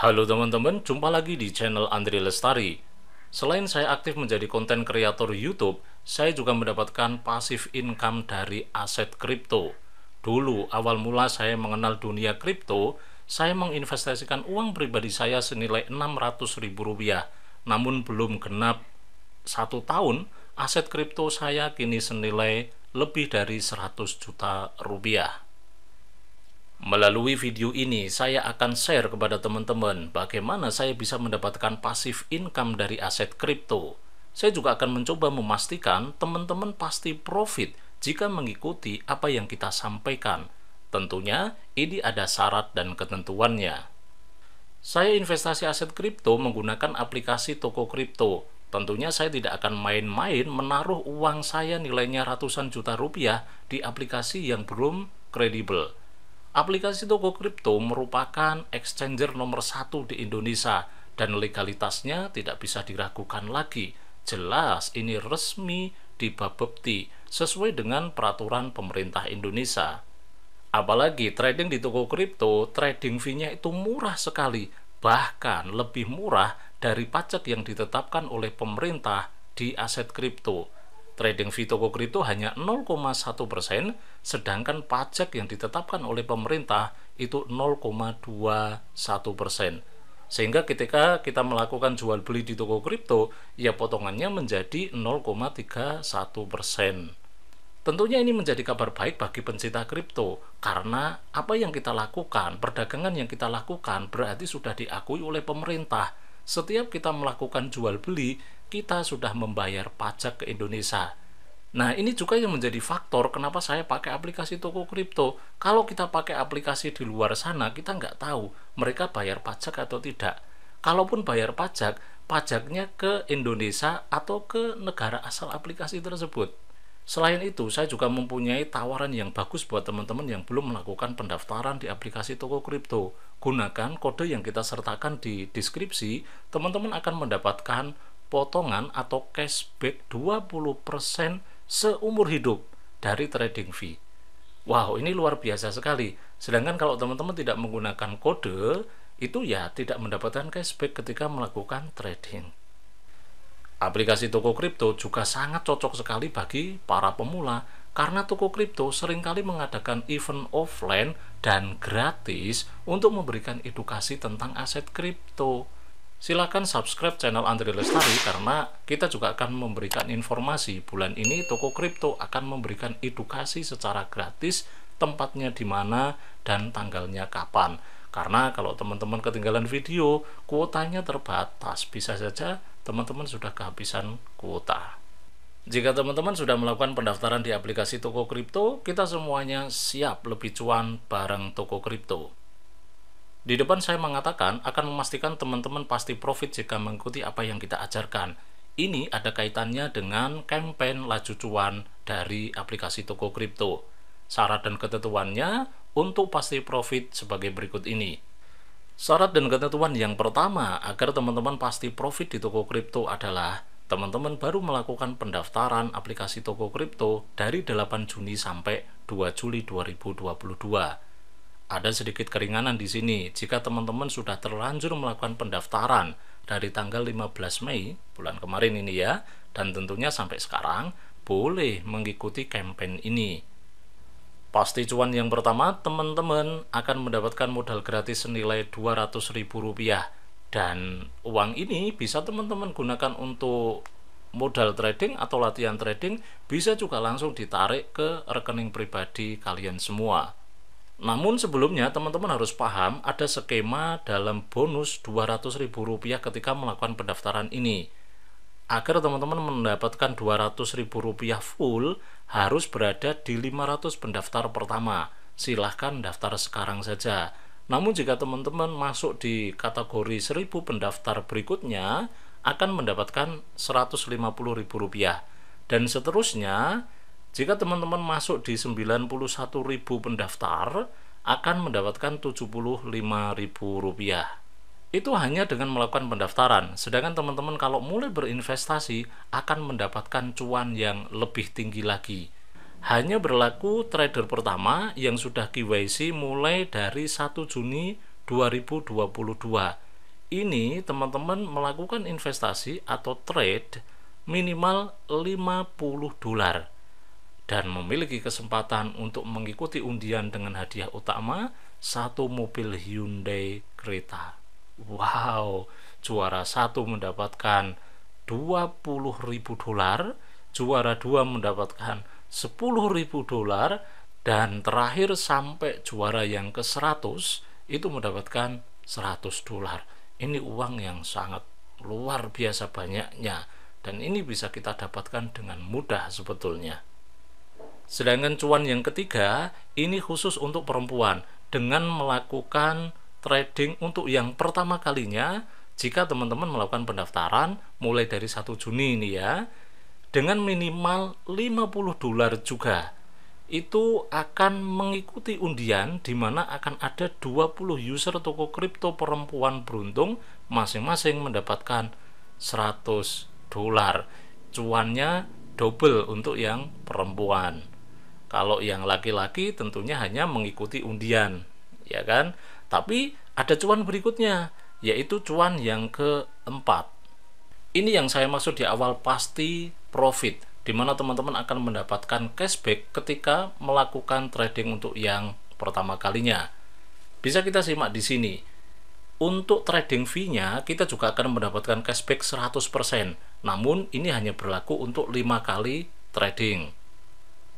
Halo teman-teman, jumpa lagi di channel Andri Lestari. Selain saya aktif menjadi konten kreator YouTube, saya juga mendapatkan pasif income dari aset kripto. Dulu awal mula saya mengenal dunia kripto, saya menginvestasikan uang pribadi saya senilai Rp600.000, namun belum genap satu tahun, aset kripto saya kini senilai lebih dari 100 juta rupiah. Melalui video ini, saya akan share kepada teman-teman bagaimana saya bisa mendapatkan pasif income dari aset kripto. Saya juga akan mencoba memastikan teman-teman pasti profit jika mengikuti apa yang kita sampaikan. Tentunya, ini ada syarat dan ketentuannya. Saya investasi aset kripto menggunakan aplikasi toko kripto. Tentunya saya tidak akan main-main menaruh uang saya nilainya ratusan juta rupiah di aplikasi yang belum kredibel Aplikasi toko kripto merupakan exchanger nomor satu di Indonesia dan legalitasnya tidak bisa diragukan lagi. Jelas ini resmi di Babepti sesuai dengan peraturan pemerintah Indonesia. Apalagi trading di toko kripto, trading fee-nya itu murah sekali, bahkan lebih murah dari pajak yang ditetapkan oleh pemerintah di aset kripto trading fee toko kripto hanya 0,1 persen, sedangkan pajak yang ditetapkan oleh pemerintah itu 0,21 persen. Sehingga ketika kita melakukan jual beli di toko kripto, ya potongannya menjadi 0,31 persen. Tentunya ini menjadi kabar baik bagi pencinta kripto karena apa yang kita lakukan, perdagangan yang kita lakukan berarti sudah diakui oleh pemerintah. Setiap kita melakukan jual beli, kita sudah membayar pajak ke Indonesia. Nah, ini juga yang menjadi faktor kenapa saya pakai aplikasi toko kripto. Kalau kita pakai aplikasi di luar sana, kita nggak tahu mereka bayar pajak atau tidak. Kalaupun bayar pajak, pajaknya ke Indonesia atau ke negara asal aplikasi tersebut. Selain itu, saya juga mempunyai tawaran yang bagus buat teman-teman yang belum melakukan pendaftaran di aplikasi toko kripto. Gunakan kode yang kita sertakan di deskripsi, teman-teman akan mendapatkan potongan atau cashback 20% seumur hidup dari trading fee. Wow, ini luar biasa sekali. Sedangkan kalau teman-teman tidak menggunakan kode, itu ya tidak mendapatkan cashback ketika melakukan trading. Aplikasi toko kripto juga sangat cocok sekali bagi para pemula karena toko kripto seringkali mengadakan event offline dan gratis untuk memberikan edukasi tentang aset kripto. Silahkan subscribe channel Andri Lestari karena kita juga akan memberikan informasi. Bulan ini toko kripto akan memberikan edukasi secara gratis tempatnya di mana dan tanggalnya kapan. Karena kalau teman-teman ketinggalan video, kuotanya terbatas. Bisa saja teman-teman sudah kehabisan kuota. Jika teman-teman sudah melakukan pendaftaran di aplikasi toko kripto, kita semuanya siap lebih cuan bareng toko kripto. Di depan saya mengatakan akan memastikan teman-teman pasti profit jika mengikuti apa yang kita ajarkan. Ini ada kaitannya dengan campaign laju cuan dari aplikasi toko kripto. Syarat dan ketentuannya untuk pasti profit sebagai berikut ini. Syarat dan ketentuan yang pertama agar teman-teman pasti profit di toko kripto adalah teman-teman baru melakukan pendaftaran aplikasi toko kripto dari 8 Juni sampai 2 Juli 2022. Ada sedikit keringanan di sini jika teman-teman sudah terlanjur melakukan pendaftaran dari tanggal 15 Mei bulan kemarin ini ya dan tentunya sampai sekarang boleh mengikuti kampanye ini. Pasti cuan yang pertama, teman-teman akan mendapatkan modal gratis senilai Rp200.000 dan uang ini bisa teman-teman gunakan untuk modal trading atau latihan trading bisa juga langsung ditarik ke rekening pribadi kalian semua. Namun sebelumnya teman-teman harus paham ada skema dalam bonus Rp200.000 ketika melakukan pendaftaran ini. Agar teman-teman mendapatkan Rp200.000 full harus berada di 500 pendaftar pertama. Silahkan daftar sekarang saja. Namun jika teman-teman masuk di kategori 1000 pendaftar berikutnya akan mendapatkan Rp150.000 dan seterusnya jika teman-teman masuk di 91.000 pendaftar, akan mendapatkan Rp75.000. Itu hanya dengan melakukan pendaftaran, sedangkan teman-teman kalau mulai berinvestasi akan mendapatkan cuan yang lebih tinggi lagi. Hanya berlaku trader pertama yang sudah KYC mulai dari 1 Juni 2022. Ini teman-teman melakukan investasi atau trade minimal 50 dolar dan memiliki kesempatan untuk mengikuti undian dengan hadiah utama satu mobil Hyundai kereta. Wow, juara satu mendapatkan ribu dolar, juara dua mendapatkan ribu dolar, dan terakhir sampai juara yang ke-100 itu mendapatkan 100 dolar. Ini uang yang sangat luar biasa banyaknya dan ini bisa kita dapatkan dengan mudah sebetulnya. Sedangkan cuan yang ketiga ini khusus untuk perempuan dengan melakukan trading untuk yang pertama kalinya jika teman-teman melakukan pendaftaran mulai dari 1 Juni ini ya dengan minimal 50 dolar juga itu akan mengikuti undian di mana akan ada 20 user toko kripto perempuan beruntung masing-masing mendapatkan 100 dolar. Cuannya double untuk yang perempuan. Kalau yang laki-laki tentunya hanya mengikuti undian, ya kan? Tapi ada cuan berikutnya, yaitu cuan yang keempat. Ini yang saya maksud di awal pasti profit, di mana teman-teman akan mendapatkan cashback ketika melakukan trading untuk yang pertama kalinya. Bisa kita simak di sini. Untuk trading fee-nya, kita juga akan mendapatkan cashback 100%. Namun, ini hanya berlaku untuk 5 kali trading.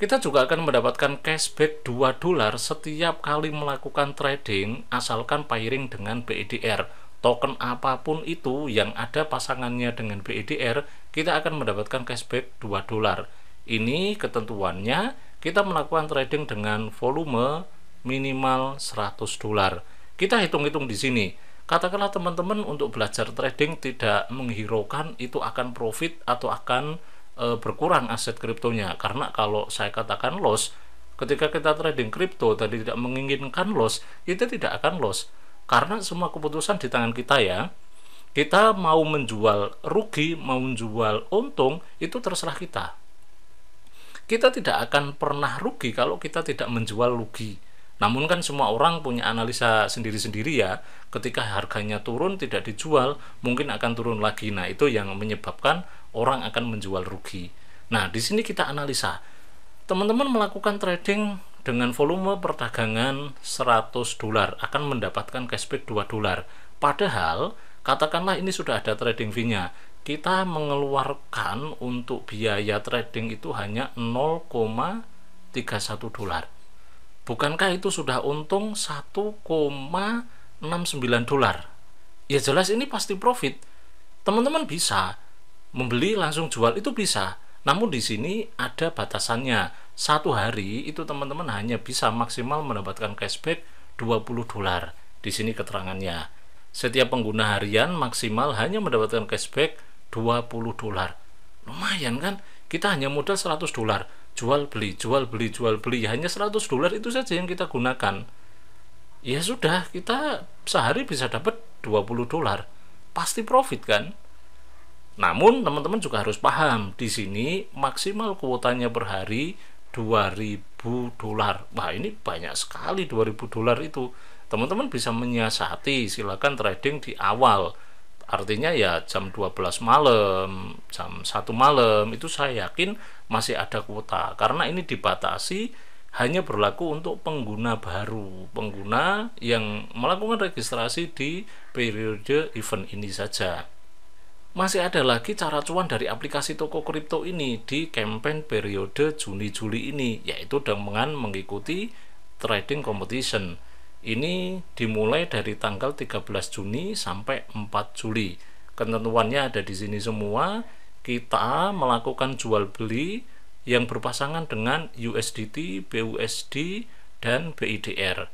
Kita juga akan mendapatkan cashback 2 dolar setiap kali melakukan trading asalkan pairing dengan BEDR. Token apapun itu yang ada pasangannya dengan BEDR, kita akan mendapatkan cashback 2 dolar. Ini ketentuannya kita melakukan trading dengan volume minimal 100 dolar. Kita hitung-hitung di sini. Katakanlah teman-teman untuk belajar trading tidak menghiraukan itu akan profit atau akan e, berkurang aset kriptonya karena kalau saya katakan loss ketika kita trading kripto tadi tidak menginginkan loss kita tidak akan loss karena semua keputusan di tangan kita ya kita mau menjual rugi mau menjual untung itu terserah kita kita tidak akan pernah rugi kalau kita tidak menjual rugi namun kan semua orang punya analisa sendiri-sendiri ya. Ketika harganya turun tidak dijual, mungkin akan turun lagi. Nah, itu yang menyebabkan orang akan menjual rugi. Nah, di sini kita analisa. Teman-teman melakukan trading dengan volume perdagangan 100 dolar akan mendapatkan cashback 2 dolar. Padahal, katakanlah ini sudah ada trading fee-nya. Kita mengeluarkan untuk biaya trading itu hanya 0,31 dolar. Bukankah itu sudah untung 1,69 dolar? Ya jelas ini pasti profit. Teman-teman bisa membeli langsung jual itu bisa namun di sini ada batasannya satu hari itu teman-teman hanya bisa maksimal mendapatkan cashback 20 dolar di sini keterangannya setiap pengguna harian maksimal hanya mendapatkan cashback 20 dolar lumayan kan kita hanya modal 100 dolar jual beli jual beli jual beli hanya 100 dolar itu saja yang kita gunakan ya sudah kita sehari bisa dapat 20 dolar pasti profit kan namun teman-teman juga harus paham di sini maksimal kuotanya per hari 2000 dolar. Wah, ini banyak sekali 2000 dolar itu. Teman-teman bisa menyiasati, silakan trading di awal. Artinya ya jam 12 malam, jam 1 malam itu saya yakin masih ada kuota karena ini dibatasi hanya berlaku untuk pengguna baru, pengguna yang melakukan registrasi di periode event ini saja masih ada lagi cara cuan dari aplikasi toko kripto ini di campaign periode Juni-Juli ini yaitu dengan mengikuti trading competition ini dimulai dari tanggal 13 Juni sampai 4 Juli ketentuannya ada di sini semua kita melakukan jual beli yang berpasangan dengan USDT, BUSD, dan BIDR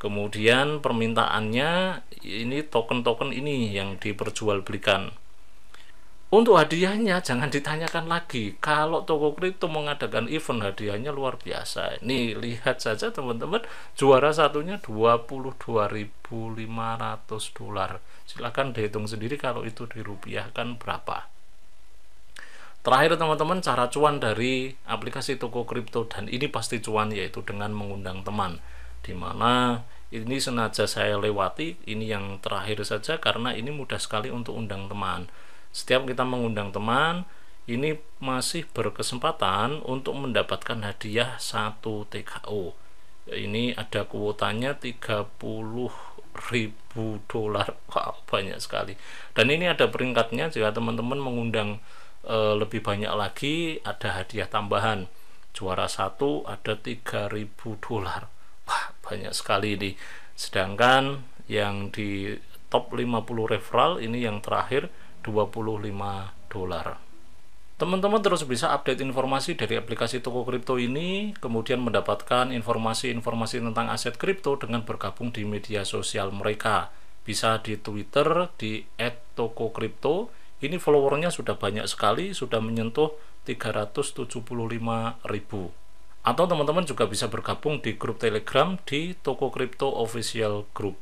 kemudian permintaannya ini token-token ini yang diperjualbelikan untuk hadiahnya jangan ditanyakan lagi. Kalau toko kripto mengadakan event hadiahnya luar biasa. Nih lihat saja teman-teman, juara satunya 22.500 dolar. Silahkan dihitung sendiri kalau itu dirupiahkan berapa. Terakhir teman-teman, cara cuan dari aplikasi toko kripto dan ini pasti cuan yaitu dengan mengundang teman. Dimana ini senaja saya lewati, ini yang terakhir saja karena ini mudah sekali untuk undang teman setiap kita mengundang teman, ini masih berkesempatan untuk mendapatkan hadiah 1 TKO. Ini ada kuotanya 30 ribu dolar. Wow, banyak sekali. Dan ini ada peringkatnya jika teman-teman mengundang e, lebih banyak lagi ada hadiah tambahan. Juara satu ada 3000 dolar. Wah, banyak sekali ini. Sedangkan yang di top 50 referral ini yang terakhir 25 dolar. Teman-teman terus bisa update informasi dari aplikasi toko kripto ini, kemudian mendapatkan informasi-informasi tentang aset kripto dengan bergabung di media sosial mereka. Bisa di Twitter, di @tokokripto. Ini followernya sudah banyak sekali, sudah menyentuh 375 ribu. Atau teman-teman juga bisa bergabung di grup Telegram di Toko Kripto Official Group.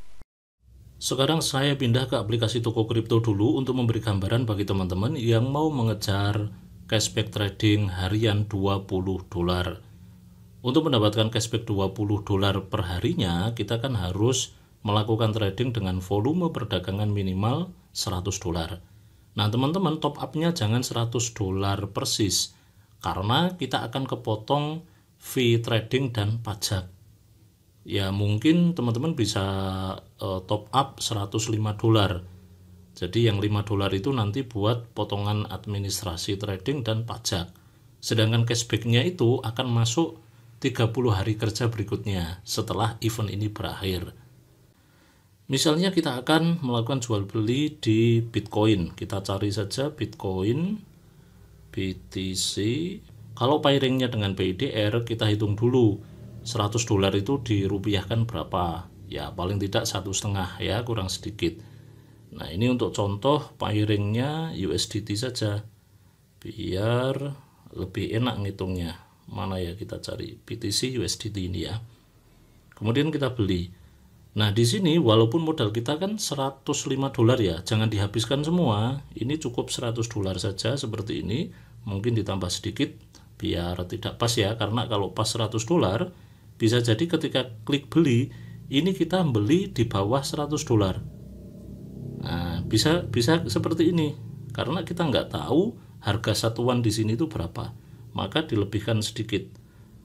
Sekarang saya pindah ke aplikasi toko kripto dulu untuk memberi gambaran bagi teman-teman yang mau mengejar cashback trading harian 20 dolar. Untuk mendapatkan cashback 20 dolar per harinya, kita kan harus melakukan trading dengan volume perdagangan minimal 100 dolar. Nah, teman-teman top up-nya jangan 100 dolar persis karena kita akan kepotong fee trading dan pajak ya mungkin teman-teman bisa uh, top up 105 dolar. Jadi yang 5 dolar itu nanti buat potongan administrasi trading dan pajak. Sedangkan cashbacknya itu akan masuk 30 hari kerja berikutnya setelah event ini berakhir. Misalnya kita akan melakukan jual beli di Bitcoin. Kita cari saja Bitcoin BTC. Kalau pairingnya dengan BIDR kita hitung dulu 100 dolar itu dirupiahkan berapa ya paling tidak satu setengah ya kurang sedikit nah ini untuk contoh pairingnya USDT saja biar lebih enak ngitungnya mana ya kita cari BTC USDT ini ya kemudian kita beli nah di sini walaupun modal kita kan 105 dolar ya jangan dihabiskan semua ini cukup 100 dolar saja seperti ini mungkin ditambah sedikit biar tidak pas ya karena kalau pas 100 dolar bisa jadi ketika klik beli, ini kita beli di bawah 100 dolar. Nah, bisa bisa seperti ini karena kita nggak tahu harga satuan di sini itu berapa. Maka dilebihkan sedikit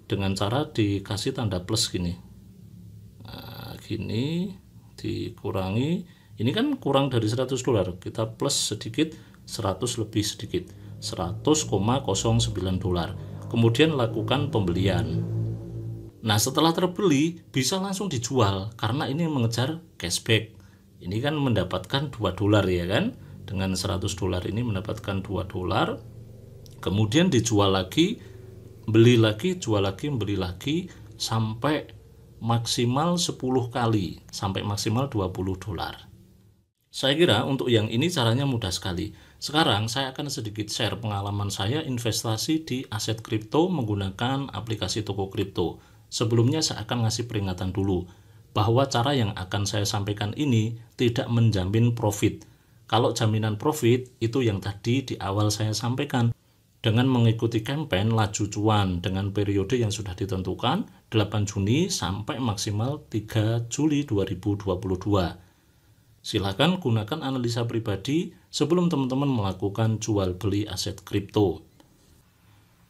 dengan cara dikasih tanda plus gini. Nah, gini dikurangi ini kan kurang dari 100 dolar kita plus sedikit 100 lebih sedikit 100,09 dolar kemudian lakukan pembelian Nah setelah terbeli bisa langsung dijual karena ini mengejar cashback. Ini kan mendapatkan 2 dolar ya kan. Dengan 100 dolar ini mendapatkan 2 dolar. Kemudian dijual lagi, beli lagi, jual lagi, beli lagi sampai maksimal 10 kali, sampai maksimal 20 dolar. Saya kira untuk yang ini caranya mudah sekali. Sekarang saya akan sedikit share pengalaman saya investasi di aset kripto menggunakan aplikasi toko kripto. Sebelumnya saya akan ngasih peringatan dulu bahwa cara yang akan saya sampaikan ini tidak menjamin profit. Kalau jaminan profit itu yang tadi di awal saya sampaikan dengan mengikuti kampanye laju cuan dengan periode yang sudah ditentukan 8 Juni sampai maksimal 3 Juli 2022. Silakan gunakan analisa pribadi sebelum teman-teman melakukan jual beli aset kripto.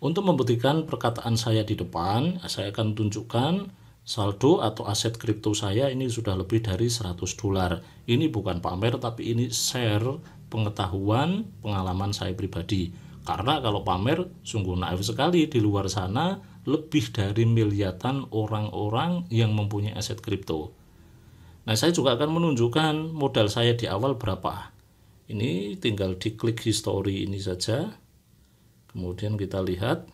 Untuk membuktikan perkataan saya di depan, saya akan tunjukkan saldo atau aset kripto saya ini sudah lebih dari 100 dolar. Ini bukan pamer tapi ini share pengetahuan, pengalaman saya pribadi. Karena kalau pamer sungguh naif sekali di luar sana lebih dari miliatan orang-orang yang mempunyai aset kripto. Nah, saya juga akan menunjukkan modal saya di awal berapa. Ini tinggal diklik history ini saja kemudian kita lihat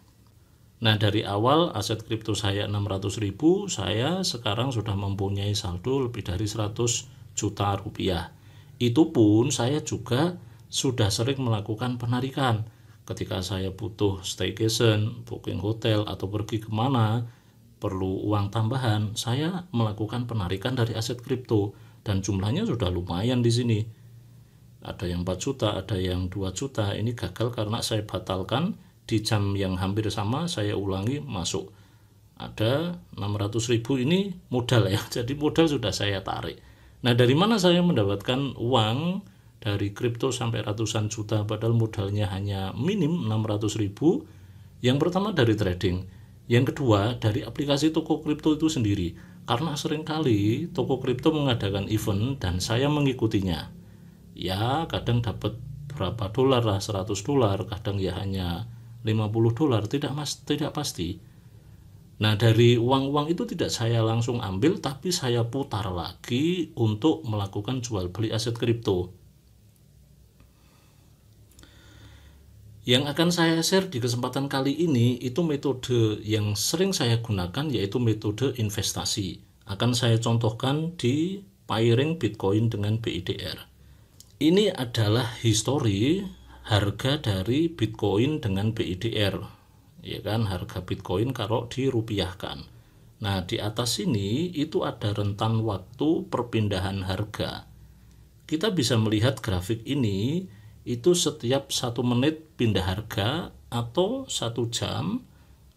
Nah, dari awal aset kripto saya 600.000, saya sekarang sudah mempunyai saldo lebih dari 100 juta rupiah. Itu pun saya juga sudah sering melakukan penarikan. Ketika saya butuh staycation, booking hotel, atau pergi kemana, perlu uang tambahan, saya melakukan penarikan dari aset kripto. Dan jumlahnya sudah lumayan di sini ada yang 4 juta, ada yang 2 juta, ini gagal karena saya batalkan di jam yang hampir sama saya ulangi masuk. Ada 600 ribu ini modal ya, jadi modal sudah saya tarik. Nah dari mana saya mendapatkan uang dari kripto sampai ratusan juta padahal modalnya hanya minim 600 ribu? Yang pertama dari trading, yang kedua dari aplikasi toko kripto itu sendiri. Karena seringkali toko kripto mengadakan event dan saya mengikutinya ya kadang dapat berapa dolar lah 100 dolar kadang ya hanya 50 dolar tidak mas tidak pasti nah dari uang-uang itu tidak saya langsung ambil tapi saya putar lagi untuk melakukan jual beli aset kripto Yang akan saya share di kesempatan kali ini itu metode yang sering saya gunakan yaitu metode investasi. Akan saya contohkan di pairing Bitcoin dengan BIDR. Ini adalah histori harga dari Bitcoin dengan BIDR. Ya kan, harga Bitcoin kalau dirupiahkan. Nah, di atas ini itu ada rentan waktu perpindahan harga. Kita bisa melihat grafik ini itu setiap satu menit pindah harga atau satu jam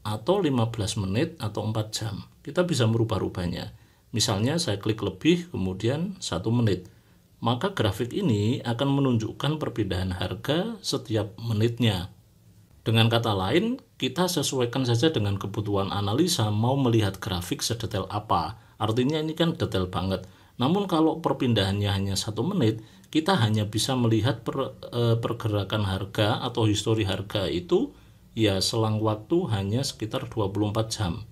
atau 15 menit atau empat jam. Kita bisa merubah-rubahnya. Misalnya saya klik lebih kemudian satu menit maka grafik ini akan menunjukkan perpindahan harga setiap menitnya. Dengan kata lain, kita sesuaikan saja dengan kebutuhan analisa mau melihat grafik sedetail apa. Artinya ini kan detail banget. Namun kalau perpindahannya hanya satu menit, kita hanya bisa melihat per, e, pergerakan harga atau histori harga itu ya selang waktu hanya sekitar 24 jam.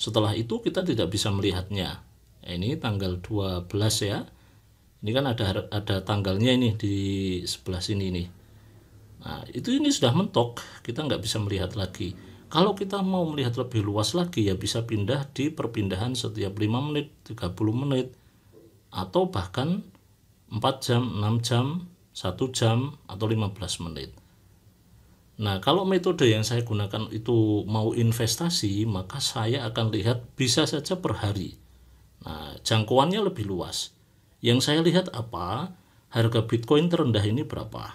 Setelah itu kita tidak bisa melihatnya. Ini tanggal 12 ya ini kan ada ada tanggalnya ini di sebelah sini nih nah itu ini sudah mentok kita nggak bisa melihat lagi kalau kita mau melihat lebih luas lagi ya bisa pindah di perpindahan setiap 5 menit 30 menit atau bahkan 4 jam 6 jam 1 jam atau 15 menit Nah kalau metode yang saya gunakan itu mau investasi maka saya akan lihat bisa saja per hari Nah jangkauannya lebih luas yang saya lihat apa? Harga Bitcoin terendah ini berapa?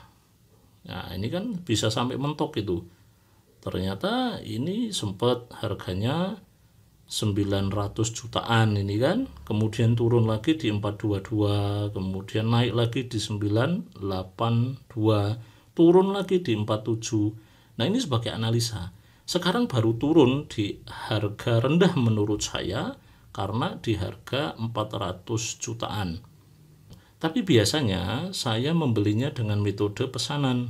Nah, ini kan bisa sampai mentok itu. Ternyata ini sempat harganya 900 jutaan ini kan kemudian turun lagi di 422 kemudian naik lagi di 982 turun lagi di 47 nah ini sebagai analisa sekarang baru turun di harga rendah menurut saya karena di harga 400 jutaan tapi biasanya saya membelinya dengan metode pesanan.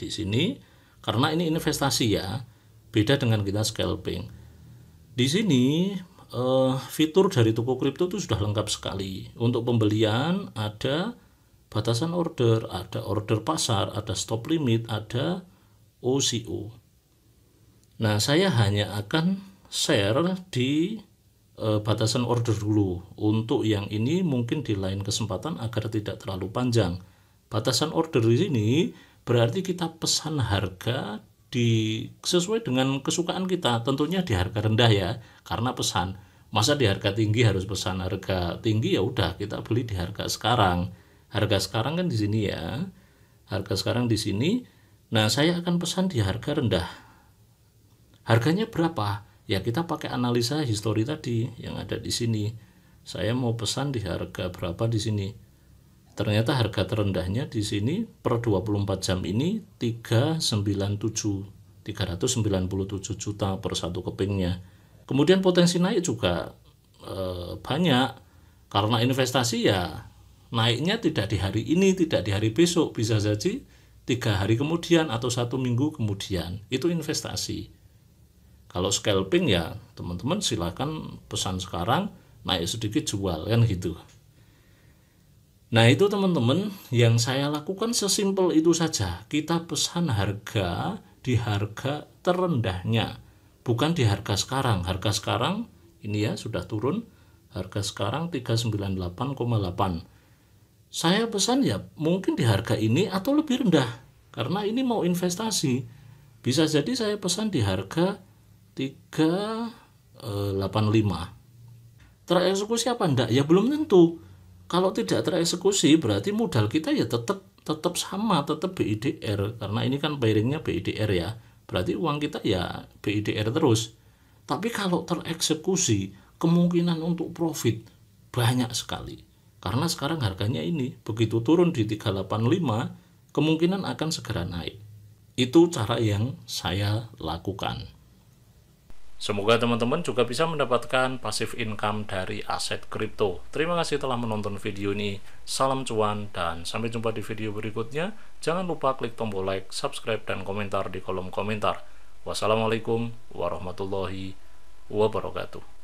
Di sini karena ini investasi ya, beda dengan kita scalping. Di sini eh, fitur dari toko kripto itu sudah lengkap sekali. Untuk pembelian ada batasan order, ada order pasar, ada stop limit, ada OCO. Nah, saya hanya akan share di Eh, batasan order dulu. Untuk yang ini mungkin di lain kesempatan agar tidak terlalu panjang. Batasan order di sini berarti kita pesan harga di sesuai dengan kesukaan kita. Tentunya di harga rendah ya, karena pesan. Masa di harga tinggi harus pesan harga tinggi ya udah kita beli di harga sekarang. Harga sekarang kan di sini ya. Harga sekarang di sini. Nah, saya akan pesan di harga rendah. Harganya berapa? ya kita pakai analisa histori tadi yang ada di sini saya mau pesan di harga berapa di sini ternyata harga terendahnya di sini per 24 jam ini 397 397 juta per satu kepingnya kemudian potensi naik juga e, banyak karena investasi ya naiknya tidak di hari ini tidak di hari besok bisa jadi tiga hari kemudian atau satu minggu kemudian itu investasi kalau scalping ya teman-teman silahkan pesan sekarang naik sedikit jual kan gitu. Nah itu teman-teman yang saya lakukan sesimpel itu saja. Kita pesan harga di harga terendahnya. Bukan di harga sekarang. Harga sekarang ini ya sudah turun. Harga sekarang 398,8. Saya pesan ya mungkin di harga ini atau lebih rendah. Karena ini mau investasi. Bisa jadi saya pesan di harga 385 eh, tereksekusi apa enggak ya belum tentu kalau tidak tereksekusi berarti modal kita ya tetap tetap sama tetap BIDR karena ini kan pairingnya BIDR ya berarti uang kita ya BIDR terus tapi kalau tereksekusi kemungkinan untuk profit banyak sekali karena sekarang harganya ini begitu turun di 385 kemungkinan akan segera naik itu cara yang saya lakukan Semoga teman-teman juga bisa mendapatkan pasif income dari aset kripto. Terima kasih telah menonton video ini. Salam cuan dan sampai jumpa di video berikutnya. Jangan lupa klik tombol like, subscribe, dan komentar di kolom komentar. Wassalamualaikum warahmatullahi wabarakatuh.